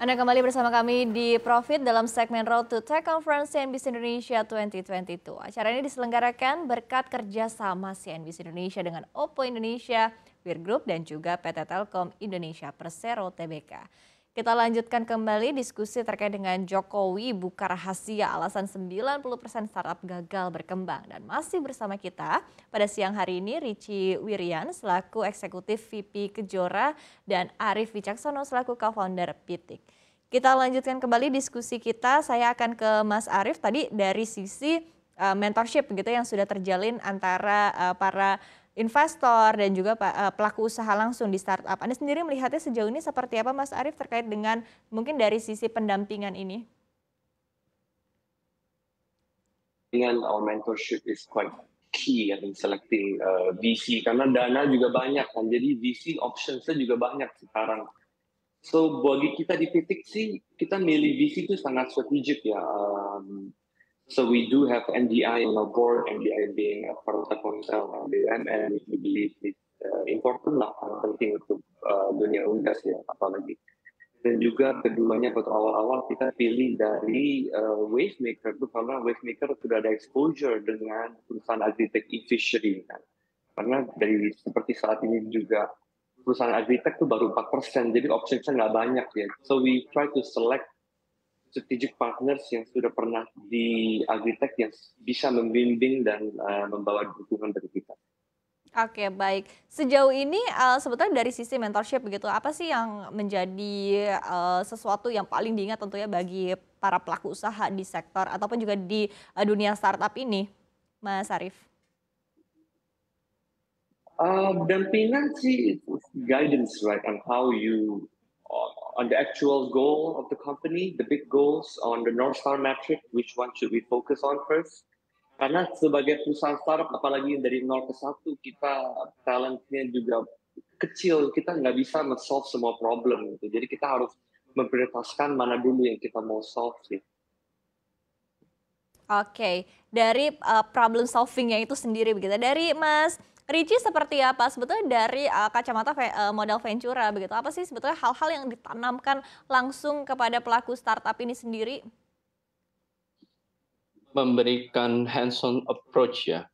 Anda kembali bersama kami di Profit dalam segmen Road to Tech Conference CNBC Indonesia 2022. Acara ini diselenggarakan berkat kerjasama CNBC Indonesia dengan Oppo Indonesia, Weir Group, dan juga PT Telkom Indonesia Persero TBK. Kita lanjutkan kembali diskusi terkait dengan Jokowi buka rahasia alasan 90% startup gagal berkembang. Dan masih bersama kita pada siang hari ini Ricci Wirian selaku eksekutif VP Kejora dan Arief Wicaksono selaku co-founder Pitik. Kita lanjutkan kembali diskusi kita. Saya akan ke Mas Arief tadi dari sisi eh, mentorship gitu yang sudah terjalin antara eh, para investor dan juga eh, pelaku usaha langsung di startup. Anda sendiri melihatnya sejauh ini seperti apa Mas Arief terkait dengan mungkin dari sisi pendampingan ini? Dengan our mentorship is quite key in selecting uh, eh, VC karena dana juga banyak kan jadi VC optionsnya juga banyak sekarang. So bagi kita di titik sih kita milih VC itu sangat strategik ya. Um, So we do have NDI on our board, NDI being a part of of BUMN, and we believe is uh, important lah, uh, penting untuk uh, dunia undas ya, apalagi. Dan juga keduanya waktu awal-awal kita pilih dari uh, maker itu karena maker sudah ada exposure dengan perusahaan agritech e-fishery. Kan? Karena dari seperti saat ini juga perusahaan agritech itu baru 4%, jadi option-nya nggak banyak ya. So we try to select strategic partners yang sudah pernah di Agritech yang bisa membimbing dan uh, membawa dukungan dari kita. Oke baik, sejauh ini uh, sebetulnya dari sisi mentorship begitu, apa sih yang menjadi uh, sesuatu yang paling diingat tentunya bagi para pelaku usaha di sektor ataupun juga di uh, dunia startup ini, Mas Arif? Uh, dampingan sih guidance right on how you on the actual goal of the company, the big goals on the North Star metric, which one should we focus on first? Karena sebagai perusahaan startup, apalagi dari 0 ke 1, kita talentnya juga kecil, kita nggak bisa men solve semua problem. Gitu. Jadi kita harus memprioritaskan mana dulu yang kita mau solve. Gitu. Oke, dari uh, problem solvingnya itu sendiri begitu. Dari Mas Ricci seperti apa sebetulnya dari uh, kacamata ve, uh, eh, modal ventura begitu? Apa sih sebetulnya hal-hal yang ditanamkan langsung kepada pelaku startup ini sendiri? Memberikan hands-on approach ya.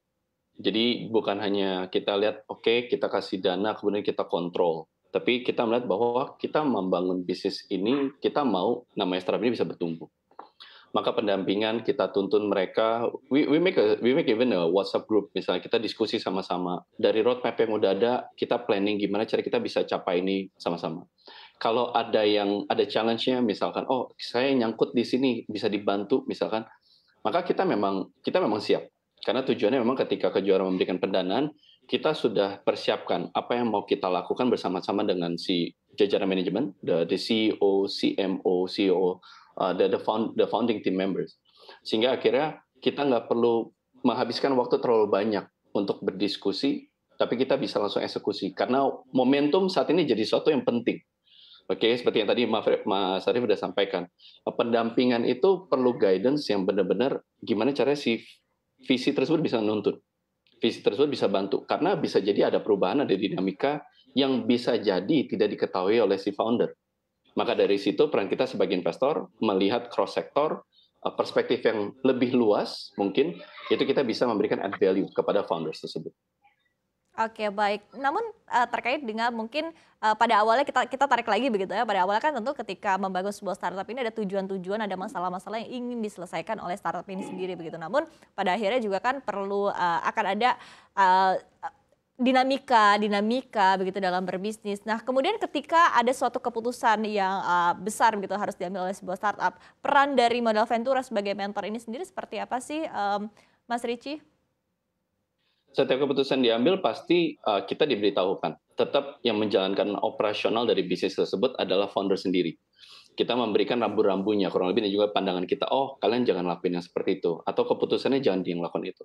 Jadi bukan hanya kita lihat oke okay, kita kasih dana kemudian kita kontrol, tapi kita melihat bahwa kita membangun bisnis ini kita mau namanya startup ini bisa bertumbuh maka pendampingan kita tuntun mereka we, we make a, we make even a WhatsApp group misalnya kita diskusi sama-sama dari roadmap yang udah ada kita planning gimana cara kita bisa capai ini sama-sama kalau ada yang ada challenge-nya misalkan oh saya nyangkut di sini bisa dibantu misalkan maka kita memang kita memang siap karena tujuannya memang ketika kejuaraan memberikan pendanaan kita sudah persiapkan apa yang mau kita lakukan bersama-sama dengan si jajaran manajemen, the, the CEO, CMO, CEO, uh, the the, found, the founding team members. Sehingga akhirnya kita nggak perlu menghabiskan waktu terlalu banyak untuk berdiskusi, tapi kita bisa langsung eksekusi karena momentum saat ini jadi sesuatu yang penting. Oke, seperti yang tadi Mas Arief sudah sampaikan, pendampingan itu perlu guidance yang benar-benar gimana caranya si visi tersebut bisa nuntut, visi tersebut bisa bantu, karena bisa jadi ada perubahan, ada dinamika yang bisa jadi tidak diketahui oleh si founder. Maka dari situ peran kita sebagai investor melihat cross sektor, eh, perspektif yang lebih luas mungkin itu kita bisa memberikan add value kepada founders tersebut. Oke baik, namun eh, terkait dengan mungkin eh, pada awalnya kita kita tarik lagi begitu ya. Pada awalnya kan tentu ketika membangun sebuah startup ini ada tujuan-tujuan, ada masalah-masalah yang ingin diselesaikan oleh startup ini sendiri begitu. Namun pada akhirnya juga kan perlu akan ada dinamika dinamika begitu dalam berbisnis. Nah kemudian ketika ada suatu keputusan yang uh, besar begitu harus diambil oleh sebuah startup, peran dari modal Ventura sebagai mentor ini sendiri seperti apa sih, um, Mas Ricci? Setiap keputusan diambil pasti uh, kita diberitahukan. Tetap yang menjalankan operasional dari bisnis tersebut adalah founder sendiri kita memberikan rambu-rambunya kurang lebih dan juga pandangan kita oh kalian jangan lakuin yang seperti itu atau keputusannya jangan yang itu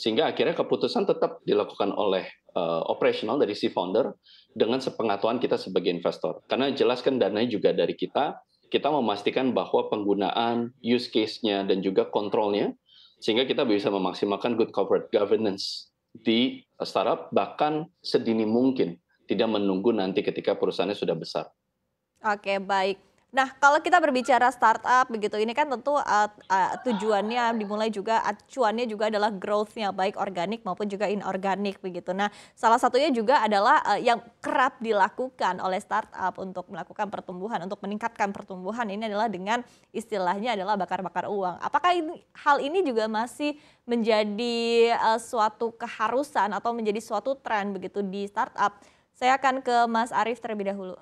sehingga akhirnya keputusan tetap dilakukan oleh uh, eh, operational dari si founder dengan sepengetahuan kita sebagai investor karena jelaskan dananya juga dari kita kita memastikan bahwa penggunaan use case-nya dan juga kontrolnya sehingga kita bisa memaksimalkan good corporate governance di startup bahkan sedini mungkin tidak menunggu nanti ketika perusahaannya sudah besar. Oke, baik. Nah, kalau kita berbicara startup begitu, ini kan tentu uh, uh, tujuannya dimulai juga acuannya juga adalah growth-nya baik organik maupun juga inorganik begitu. Nah, salah satunya juga adalah uh, yang kerap dilakukan oleh startup untuk melakukan pertumbuhan, untuk meningkatkan pertumbuhan ini adalah dengan istilahnya adalah bakar-bakar uang. Apakah ini, hal ini juga masih menjadi uh, suatu keharusan atau menjadi suatu tren begitu di startup? Saya akan ke Mas Arief terlebih dahulu.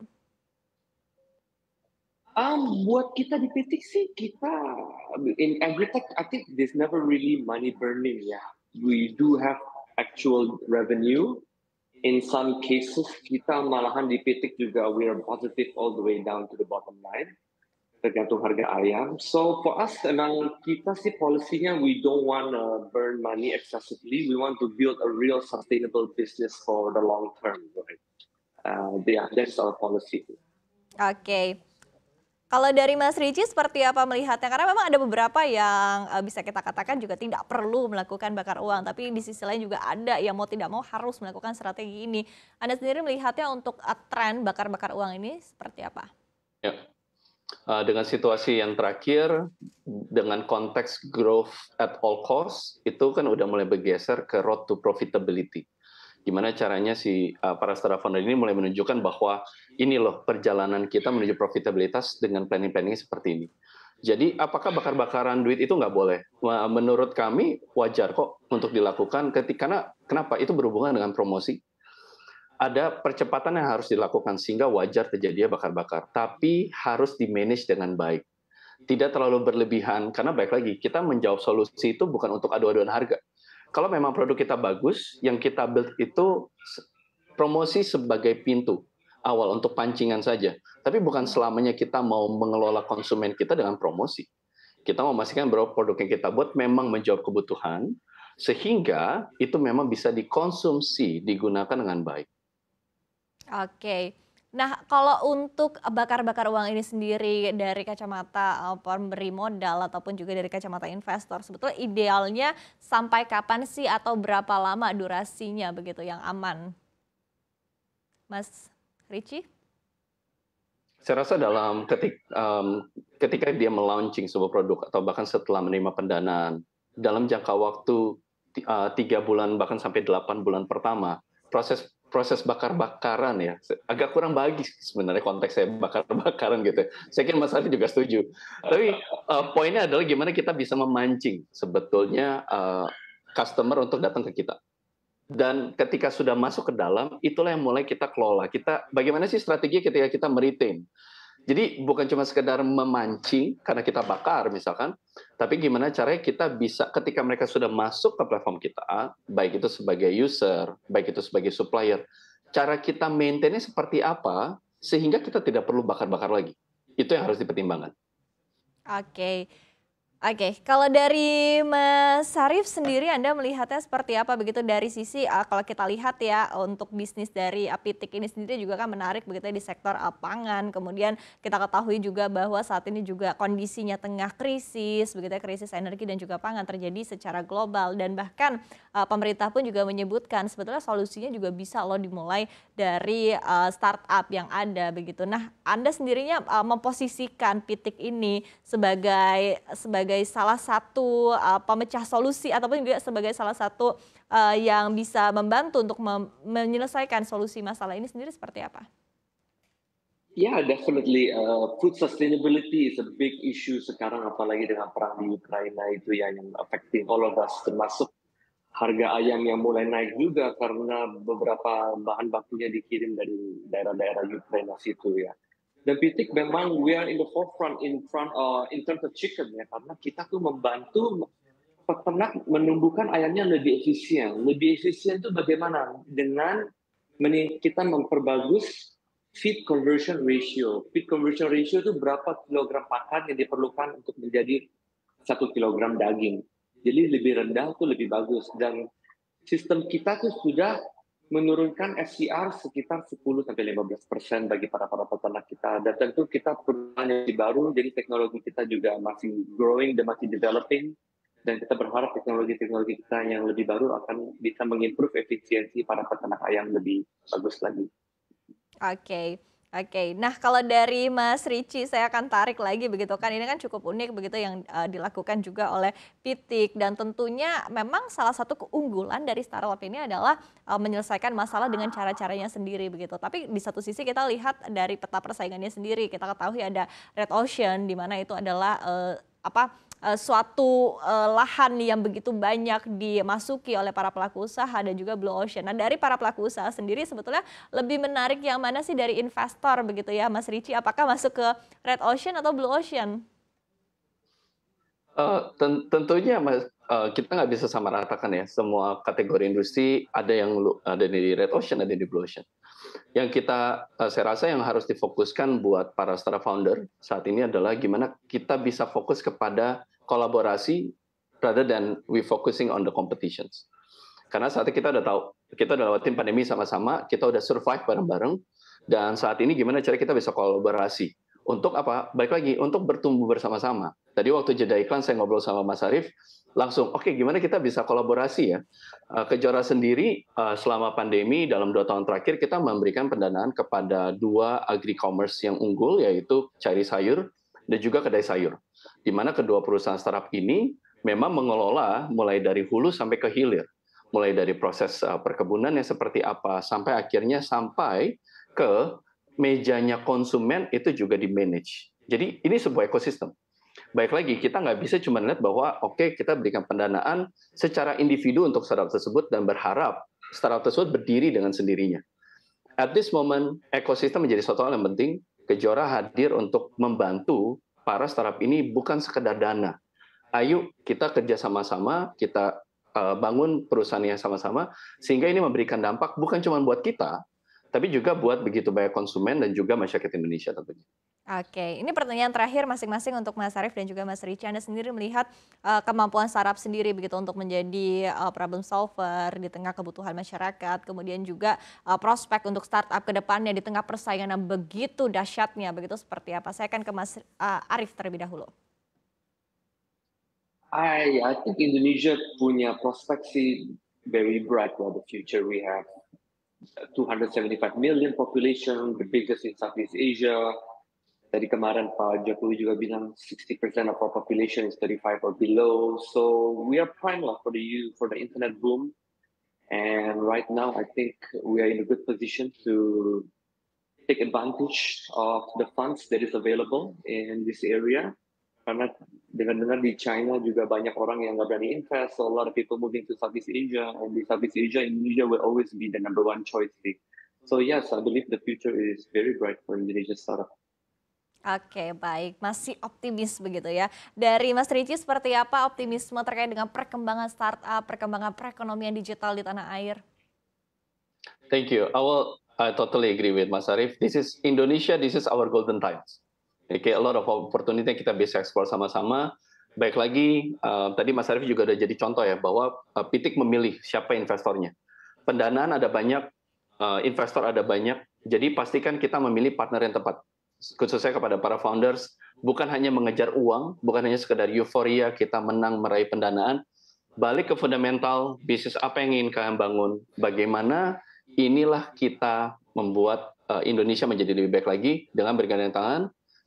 Um, ah, buat kita di Petik sih kita in agritech I think there's never really money burning ya. Yeah. We do have actual revenue. In some cases kita malahan di Petik juga we are positive all the way down to the bottom line tergantung harga ayam. So for us emang kita sih polisinya we don't want to burn money excessively. We want to build a real sustainable business for the long term. Right? Uh, yeah, that's our policy. Oke. Okay. Kalau dari Mas Ricci seperti apa melihatnya? Karena memang ada beberapa yang eh, bisa kita katakan juga tidak perlu melakukan bakar uang, tapi di sisi lain juga ada yang mau tidak mau harus melakukan strategi ini. Anda sendiri melihatnya untuk eh, tren bakar-bakar uang ini seperti apa? Ya. Eh, dengan situasi yang terakhir, dengan konteks growth at all cost, itu kan udah mulai bergeser ke road to profitability gimana caranya si uh, para startup founder ini mulai menunjukkan bahwa ini loh perjalanan kita menuju profitabilitas dengan planning-planning seperti ini. Jadi apakah bakar-bakaran duit itu nggak boleh? Menurut kami wajar kok untuk dilakukan ketika karena kenapa itu berhubungan dengan promosi. Ada percepatan yang harus dilakukan sehingga wajar terjadinya bakar-bakar, tapi harus di-manage dengan baik. Tidak terlalu berlebihan karena baik lagi kita menjawab solusi itu bukan untuk adu-aduan harga kalau memang produk kita bagus, yang kita build itu promosi sebagai pintu awal untuk pancingan saja. Tapi bukan selamanya kita mau mengelola konsumen kita dengan promosi. Kita mau memastikan bahwa produk yang kita buat memang menjawab kebutuhan, sehingga itu memang bisa dikonsumsi, digunakan dengan baik. Oke. Nah, kalau untuk bakar-bakar uang ini sendiri dari kacamata eh, pemberi modal ataupun juga dari kacamata investor, sebetulnya idealnya sampai kapan sih atau berapa lama durasinya begitu yang aman? Mas Ricci? Saya rasa dalam ketik, um, ketika dia melaunching sebuah produk atau bahkan setelah menerima pendanaan, dalam jangka waktu eh, tiga uh, bulan bahkan sampai delapan bulan pertama, proses proses bakar-bakaran ya. Agak kurang bagus sebenarnya konteks saya bakar-bakaran gitu. Ya. Saya kira Mas Arif juga setuju. Tapi uh, poinnya adalah gimana kita bisa memancing sebetulnya uh, customer untuk datang ke kita. Dan ketika sudah masuk ke dalam, itulah yang mulai kita kelola. Kita bagaimana sih strategi ketika kita meretain jadi bukan cuma sekedar memancing karena kita bakar misalkan, tapi gimana caranya kita bisa ketika mereka sudah masuk ke platform kita, baik itu sebagai user, baik itu sebagai supplier, cara kita maintainnya seperti apa sehingga kita tidak perlu bakar-bakar lagi. Itu yang harus dipertimbangkan. Oke. Okay. Oke, kalau dari Mas Sarif sendiri Anda melihatnya seperti apa begitu dari sisi uh, kalau kita lihat ya untuk bisnis dari Apitik ini sendiri juga kan menarik begitu ya, di sektor uh, pangan. Kemudian kita ketahui juga bahwa saat ini juga kondisinya tengah krisis, begitu ya, krisis energi dan juga pangan terjadi secara global dan bahkan uh, pemerintah pun juga menyebutkan sebetulnya solusinya juga bisa loh dimulai dari uh, startup yang ada begitu. Nah, Anda sendirinya uh, memposisikan Pitik ini sebagai sebagai sebagai salah satu uh, pemecah solusi ataupun juga sebagai salah satu uh, yang bisa membantu untuk mem menyelesaikan solusi masalah ini sendiri seperti apa? Yeah, definitely. Uh, food sustainability is a big issue sekarang, apalagi dengan perang di Ukraina itu yang affecting all of us, termasuk harga ayam yang mulai naik juga karena beberapa bahan bakunya dikirim dari daerah-daerah Ukraina situ ya. Dan pitik memang we are in the forefront in front uh, in terms of chicken ya karena kita tuh membantu peternak menumbuhkan ayamnya lebih efisien. Lebih efisien itu bagaimana? Dengan kita memperbagus feed conversion ratio. Feed conversion ratio itu berapa kilogram pakan yang diperlukan untuk menjadi satu kilogram daging. Jadi lebih rendah itu lebih bagus. Dan sistem kita tuh sudah menurunkan SCR sekitar 10 sampai 15 persen bagi para para peternak kita. Dan tentu kita perusahaan baru, jadi teknologi kita juga masih growing dan masih developing. Dan kita berharap teknologi-teknologi kita yang lebih baru akan bisa mengimprove efisiensi para peternak ayam lebih bagus lagi. Oke. Okay. Oke, nah kalau dari Mas Ricci saya akan tarik lagi begitu kan ini kan cukup unik begitu yang uh, dilakukan juga oleh Pitik dan tentunya memang salah satu keunggulan dari startup ini adalah uh, menyelesaikan masalah dengan cara-caranya sendiri begitu. Tapi di satu sisi kita lihat dari peta persaingannya sendiri kita ketahui ada Red Ocean di mana itu adalah uh, apa uh, suatu uh, lahan yang begitu banyak dimasuki oleh para pelaku usaha dan juga blue ocean. Nah, dari para pelaku usaha sendiri sebetulnya lebih menarik yang mana sih dari investor begitu ya, Mas Ricci? Apakah masuk ke red ocean atau blue ocean? Uh, ten tentunya mas uh, kita nggak bisa sama ratakan ya semua kategori industri ada yang ada di red ocean ada di blue ocean yang kita eh, saya rasa yang harus difokuskan buat para startup founder saat ini adalah gimana kita bisa fokus kepada kolaborasi rather than we focusing on the competitions. Karena saat itu kita udah tahu, kita udah lewatin pandemi sama-sama, kita udah survive bareng-bareng, dan saat ini gimana cara kita bisa kolaborasi. Untuk apa? Baik lagi, untuk bertumbuh bersama-sama. Tadi waktu jeda iklan saya ngobrol sama Mas Arief, langsung, oke okay, gimana kita bisa kolaborasi ya? Eh, kejora sendiri eh, selama pandemi dalam dua tahun terakhir kita memberikan pendanaan kepada dua agri-commerce yang unggul yaitu Cari Sayur dan juga Kedai Sayur. Di mana kedua perusahaan startup ini memang mengelola mulai dari hulu sampai ke hilir. Mulai dari proses eh, perkebunan yang seperti apa sampai akhirnya sampai ke mejanya konsumen itu juga di manage. Jadi ini sebuah ekosistem baik lagi kita nggak bisa cuma lihat bahwa oke okay, kita berikan pendanaan secara individu untuk startup tersebut dan berharap startup tersebut berdiri dengan sendirinya. At this moment ekosistem menjadi suatu hal yang penting. Kejora hadir untuk membantu para startup ini bukan sekedar dana. Ayo kita kerja sama-sama, kita eh, bangun perusahaannya sama-sama sehingga ini memberikan dampak bukan cuma buat kita tapi juga buat begitu banyak konsumen dan juga masyarakat Indonesia tentunya. Oke, ini pertanyaan terakhir masing-masing untuk Mas Arief dan juga Mas Ricci. Anda sendiri melihat uh, kemampuan startup sendiri begitu untuk menjadi uh, problem solver di tengah kebutuhan masyarakat, kemudian juga uh, prospek untuk startup ke depannya di tengah persaingan yang begitu dahsyatnya, begitu seperti apa? Saya akan ke Mas uh, Arief terlebih dahulu. I, I think Indonesia punya prospek sih very bright for the future. We have 275 uh, million population, the biggest in Southeast Asia. Tadi kemarin Pak Jokowi juga bilang 60% of our population is 35 or below. So we are prime lah for the for the internet boom. And right now, I think we are in a good position to take advantage of the funds that is available in this area. Karena dengar-dengar di China juga banyak orang yang nggak berani invest. So a lot of people moving to Southeast Asia. And in Southeast Asia, Indonesia will always be the number one choice. So yes, I believe the future is very bright for Indonesian startup. Oke baik, masih optimis begitu ya. Dari Mas Rici, seperti apa optimisme terkait dengan perkembangan startup, perkembangan perekonomian digital di tanah air? Thank you. I will I totally agree with Mas Arif. This is Indonesia, this is our golden times. Okay, a lot of opportunity yang kita bisa eksplor sama-sama. Baik lagi, uh, tadi Mas Arif juga udah jadi contoh ya, bahwa uh, Pitik memilih siapa investornya. Pendanaan ada banyak, uh, investor ada banyak, jadi pastikan kita memilih partner yang tepat khususnya kepada para founders bukan hanya mengejar uang, bukan hanya sekedar euforia kita menang meraih pendanaan, balik ke fundamental bisnis apa yang ingin kalian bangun, bagaimana inilah kita membuat eh, Indonesia menjadi lebih baik lagi dengan bergandengan tangan,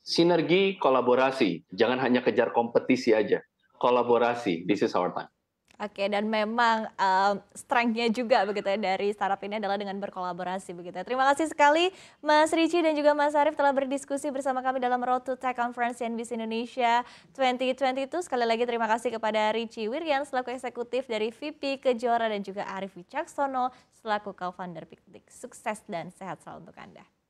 sinergi, kolaborasi, jangan hanya kejar kompetisi aja, kolaborasi, this is our time. Oke, dan memang um, strength-nya juga begitu ya dari startup ini adalah dengan berkolaborasi begitu ya. Terima kasih sekali Mas Ricci dan juga Mas Arief telah berdiskusi bersama kami dalam Road to Tech Conference CNBC Indonesia 2022. Sekali lagi terima kasih kepada Ricci Wirian selaku eksekutif dari VP Kejora dan juga Arief Wicaksono selaku co-founder Piktik. Sukses dan sehat selalu untuk Anda.